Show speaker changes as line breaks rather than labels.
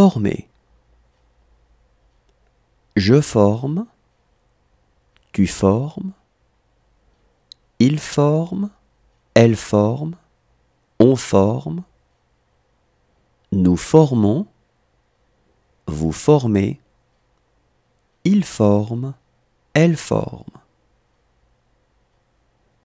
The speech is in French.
Former. Je forme, tu formes, il forme, elle forme, on forme, nous formons, vous formez, il forme, elle forme.